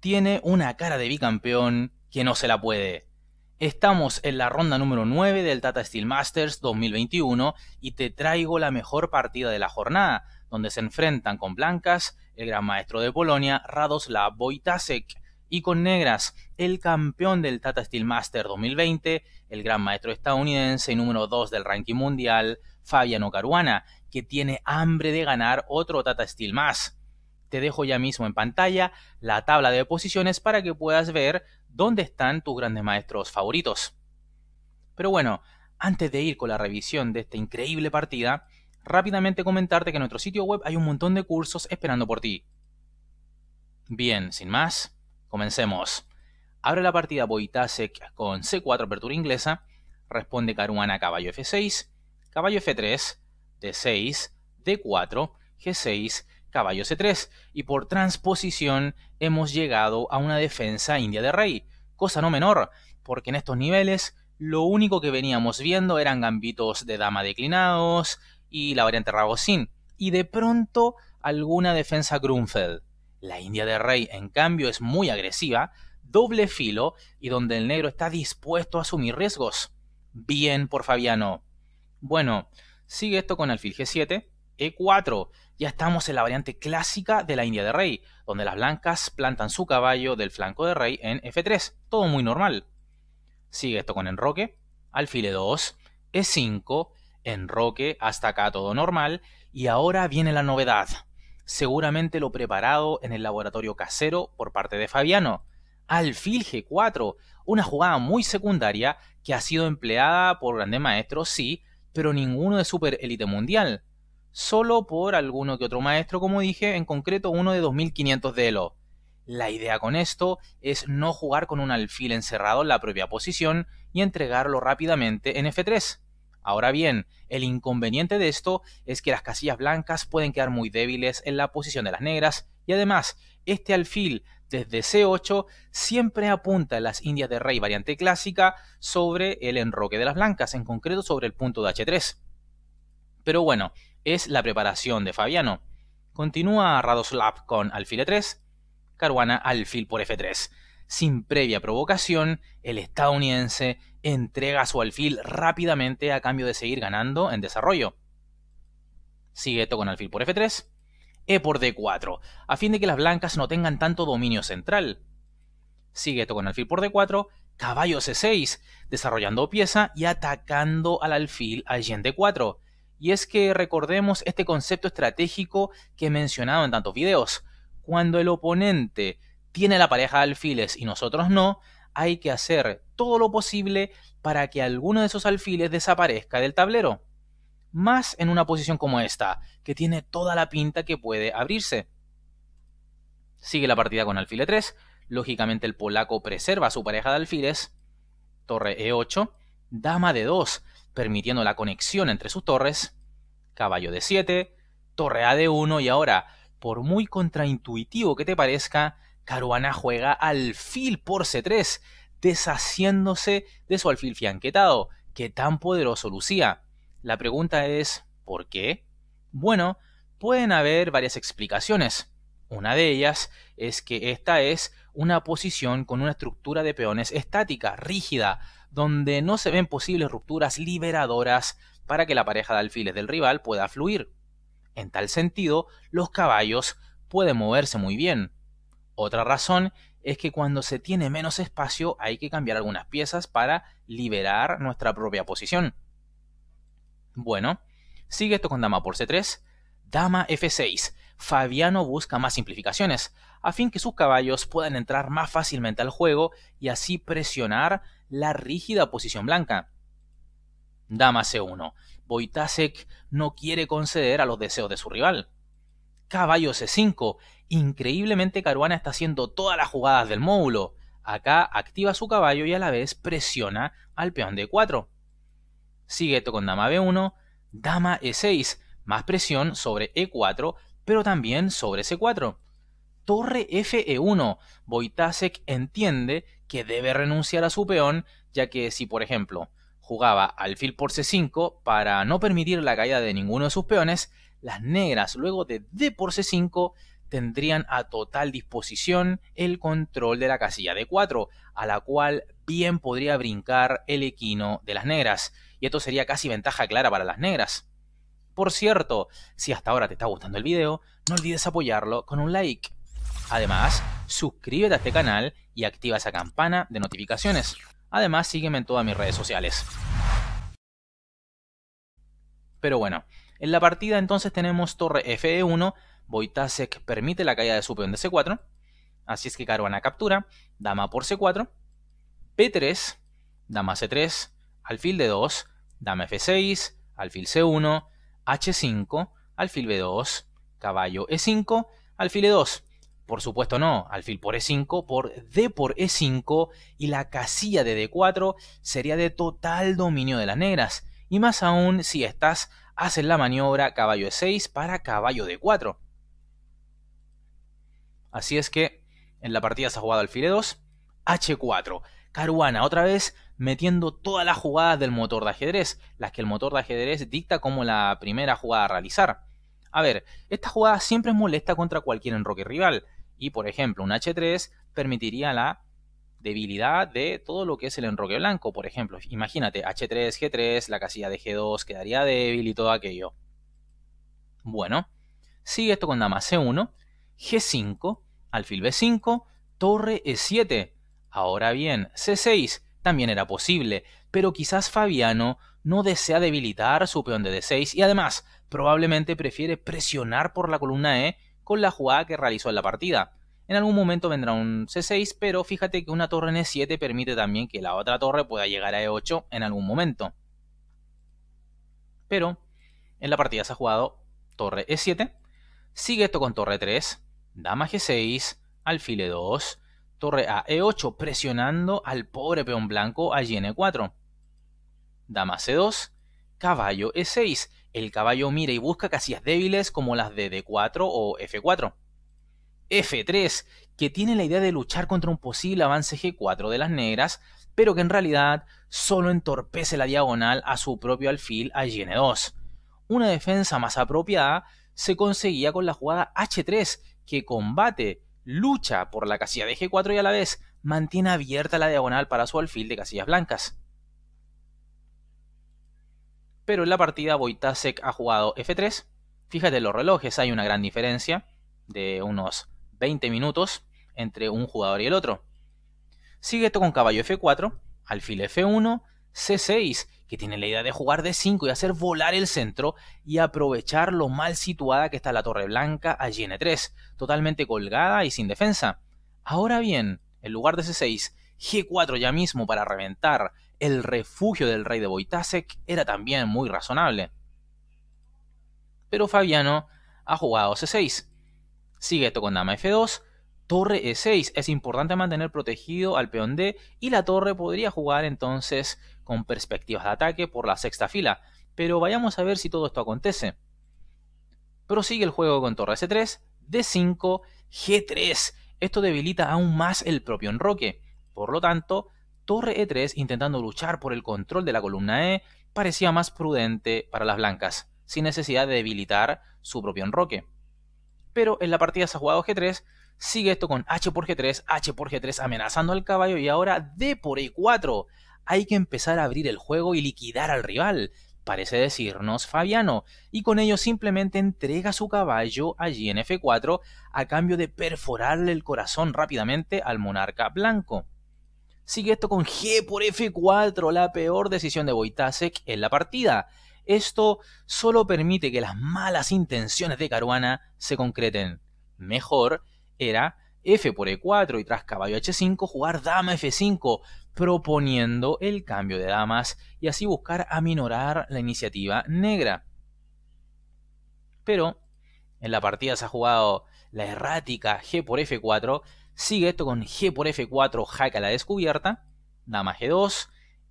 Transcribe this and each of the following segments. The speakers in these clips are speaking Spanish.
tiene una cara de bicampeón que no se la puede. Estamos en la ronda número 9 del Tata Steel Masters 2021 y te traigo la mejor partida de la jornada, donde se enfrentan con blancas el gran maestro de Polonia Radoslav Wojtasek y con negras el campeón del Tata Steel Master 2020, el gran maestro estadounidense y número 2 del ranking mundial Fabiano Caruana, que tiene hambre de ganar otro Tata Steel más. Te dejo ya mismo en pantalla la tabla de posiciones para que puedas ver dónde están tus grandes maestros favoritos. Pero bueno, antes de ir con la revisión de esta increíble partida, rápidamente comentarte que en nuestro sitio web hay un montón de cursos esperando por ti. Bien, sin más, comencemos. Abre la partida Boitasek con C4 apertura inglesa, responde Caruana caballo F6, caballo F3, D6, D4, G6 caballo c3 y por transposición hemos llegado a una defensa india de rey, cosa no menor, porque en estos niveles lo único que veníamos viendo eran gambitos de dama declinados y la variante sin y de pronto alguna defensa Grunfeld. La india de rey, en cambio, es muy agresiva, doble filo y donde el negro está dispuesto a asumir riesgos. Bien por Fabiano. Bueno, sigue esto con alfil g7, e4. Ya estamos en la variante clásica de la India de Rey, donde las blancas plantan su caballo del flanco de Rey en F3. Todo muy normal. Sigue esto con enroque, alfil E2, E5, enroque, hasta acá todo normal. Y ahora viene la novedad. Seguramente lo preparado en el laboratorio casero por parte de Fabiano. Alfil G4, una jugada muy secundaria que ha sido empleada por grandes maestros, sí, pero ninguno de super élite mundial solo por alguno que otro maestro, como dije, en concreto uno de 2500 de Elo. La idea con esto es no jugar con un alfil encerrado en la propia posición y entregarlo rápidamente en F3. Ahora bien, el inconveniente de esto es que las casillas blancas pueden quedar muy débiles en la posición de las negras y además este alfil desde C8 siempre apunta en las indias de rey variante clásica sobre el enroque de las blancas, en concreto sobre el punto de H3. Pero bueno, es la preparación de Fabiano. Continúa Radoslav con alfil E3, Caruana alfil por F3. Sin previa provocación, el estadounidense entrega su alfil rápidamente a cambio de seguir ganando en desarrollo. Sigue esto con alfil por F3, E por D4, a fin de que las blancas no tengan tanto dominio central. Sigue esto con alfil por D4, caballo C6, desarrollando pieza y atacando al alfil allí en D4. Y es que recordemos este concepto estratégico que he mencionado en tantos videos. Cuando el oponente tiene la pareja de alfiles y nosotros no, hay que hacer todo lo posible para que alguno de esos alfiles desaparezca del tablero. Más en una posición como esta, que tiene toda la pinta que puede abrirse. Sigue la partida con alfil 3 lógicamente el polaco preserva su pareja de alfiles, torre E8, dama de 2, permitiendo la conexión entre sus torres, caballo de 7, torre A de 1 y ahora, por muy contraintuitivo que te parezca, Caruana juega alfil por C3, deshaciéndose de su alfil fianquetado, que tan poderoso lucía. La pregunta es, ¿por qué? Bueno, pueden haber varias explicaciones. Una de ellas es que esta es una posición con una estructura de peones estática, rígida, donde no se ven posibles rupturas liberadoras para que la pareja de alfiles del rival pueda fluir. En tal sentido, los caballos pueden moverse muy bien. Otra razón es que cuando se tiene menos espacio hay que cambiar algunas piezas para liberar nuestra propia posición. Bueno, sigue esto con dama por c3, dama f6. Fabiano busca más simplificaciones, a fin que sus caballos puedan entrar más fácilmente al juego y así presionar la rígida posición blanca. Dama C1. Bojtasek no quiere conceder a los deseos de su rival. Caballo C5. Increíblemente Caruana está haciendo todas las jugadas del módulo. Acá activa su caballo y a la vez presiona al peón D4. Sigue esto con dama B1, dama E6, más presión sobre E4, pero también sobre C4. Torre fe 1 Bojtasek entiende que debe renunciar a su peón, ya que si por ejemplo jugaba al alfil por c5 para no permitir la caída de ninguno de sus peones, las negras luego de d por c5 tendrían a total disposición el control de la casilla d 4, a la cual bien podría brincar el equino de las negras, y esto sería casi ventaja clara para las negras. Por cierto, si hasta ahora te está gustando el video, no olvides apoyarlo con un like. Además, suscríbete a este canal y activa esa campana de notificaciones. Además, sígueme en todas mis redes sociales. Pero bueno, en la partida entonces tenemos torre fe1, que permite la caída de su peón de c4, así es que Caruana captura, dama por c4, p3, dama c3, alfil d2, dama f6, alfil c1, h5, alfil b2, caballo e5, alfil e2. Por supuesto no, alfil por E5, por D por E5 y la casilla de D4 sería de total dominio de las negras, y más aún si estas hacen la maniobra caballo E6 para caballo D4. Así es que en la partida se ha jugado alfil E2, H4, Caruana otra vez metiendo todas las jugadas del motor de ajedrez, las que el motor de ajedrez dicta como la primera jugada a realizar. A ver, esta jugada siempre es molesta contra cualquier enroque rival, y por ejemplo, un H3 permitiría la debilidad de todo lo que es el enroque blanco. Por ejemplo, imagínate H3, G3, la casilla de G2 quedaría débil y todo aquello. Bueno, sigue esto con dama C1, G5, alfil B5, torre E7. Ahora bien, C6 también era posible, pero quizás Fabiano no desea debilitar su peón de D6 y además probablemente prefiere presionar por la columna E con la jugada que realizó en la partida. En algún momento vendrá un C6, pero fíjate que una torre en E7 permite también que la otra torre pueda llegar a E8 en algún momento. Pero en la partida se ha jugado torre E7, sigue esto con torre 3, dama G6, alfil E2, torre a E8 presionando al pobre peón blanco allí en E4. Dama C2, caballo E6. El caballo mira y busca casillas débiles como las de D4 o F4. F3, que tiene la idea de luchar contra un posible avance G4 de las negras, pero que en realidad solo entorpece la diagonal a su propio alfil a N2. Una defensa más apropiada se conseguía con la jugada H3, que combate, lucha por la casilla de G4 y a la vez mantiene abierta la diagonal para su alfil de casillas blancas pero en la partida Wojtasek ha jugado F3. Fíjate los relojes, hay una gran diferencia de unos 20 minutos entre un jugador y el otro. Sigue esto con caballo F4, alfil F1, C6, que tiene la idea de jugar D5 y hacer volar el centro y aprovechar lo mal situada que está la torre blanca allí en E3, totalmente colgada y sin defensa. Ahora bien, en lugar de C6, G4 ya mismo para reventar el refugio del rey de Boitasek era también muy razonable. Pero Fabiano ha jugado C6. Sigue esto con dama F2, torre E6. Es importante mantener protegido al peón D y la torre podría jugar entonces con perspectivas de ataque por la sexta fila. Pero vayamos a ver si todo esto acontece. Prosigue el juego con torre C3, D5, G3. Esto debilita aún más el propio enroque. Por lo tanto, torre E3 intentando luchar por el control de la columna E parecía más prudente para las blancas, sin necesidad de debilitar su propio enroque. Pero en la partida se ha jugado G3, sigue esto con H por G3, H por G3 amenazando al caballo y ahora D por E4. Hay que empezar a abrir el juego y liquidar al rival, parece decirnos Fabiano, y con ello simplemente entrega su caballo allí en F4 a cambio de perforarle el corazón rápidamente al monarca blanco. Sigue esto con G por F4, la peor decisión de Boitasek en la partida. Esto solo permite que las malas intenciones de Caruana se concreten. Mejor era F por E4 y tras caballo H5 jugar dama F5, proponiendo el cambio de damas y así buscar aminorar la iniciativa negra. Pero en la partida se ha jugado la errática G por F4, Sigue esto con G por F4, jaque a la descubierta, dama G2,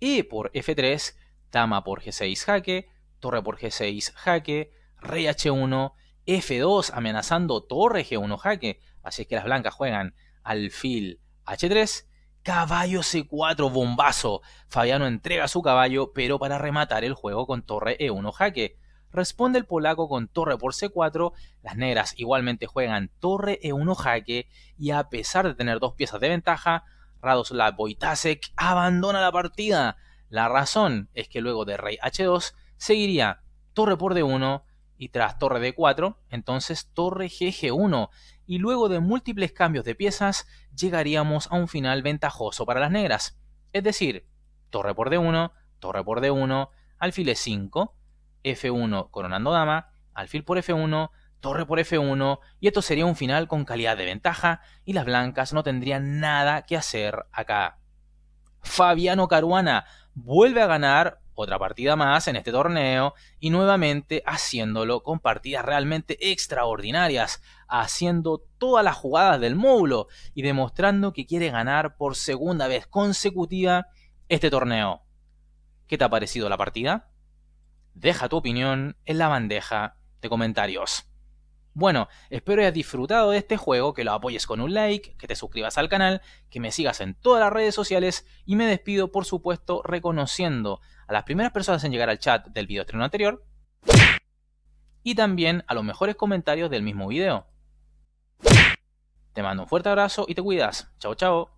E por F3, dama por G6, jaque, torre por G6, jaque, rey H1, F2 amenazando torre G1, jaque. Así es que las blancas juegan alfil H3, caballo C4, bombazo. Fabiano entrega su caballo, pero para rematar el juego con torre E1, jaque. Responde el polaco con torre por c4, las negras igualmente juegan torre e1 jaque y a pesar de tener dos piezas de ventaja, Radoslav Wojtasek abandona la partida. La razón es que luego de rey h2 seguiría torre por d1 y tras torre d4, entonces torre gg1 y luego de múltiples cambios de piezas llegaríamos a un final ventajoso para las negras. Es decir, torre por d1, torre por d1, alfil e5, F1 coronando dama, alfil por F1, torre por F1, y esto sería un final con calidad de ventaja, y las blancas no tendrían nada que hacer acá. Fabiano Caruana vuelve a ganar otra partida más en este torneo y nuevamente haciéndolo con partidas realmente extraordinarias, haciendo todas las jugadas del módulo y demostrando que quiere ganar por segunda vez consecutiva este torneo. ¿Qué te ha parecido la partida? Deja tu opinión en la bandeja de comentarios. Bueno, espero hayas disfrutado de este juego, que lo apoyes con un like, que te suscribas al canal, que me sigas en todas las redes sociales y me despido por supuesto reconociendo a las primeras personas en llegar al chat del video estreno anterior y también a los mejores comentarios del mismo video. Te mando un fuerte abrazo y te cuidas. Chao, chao.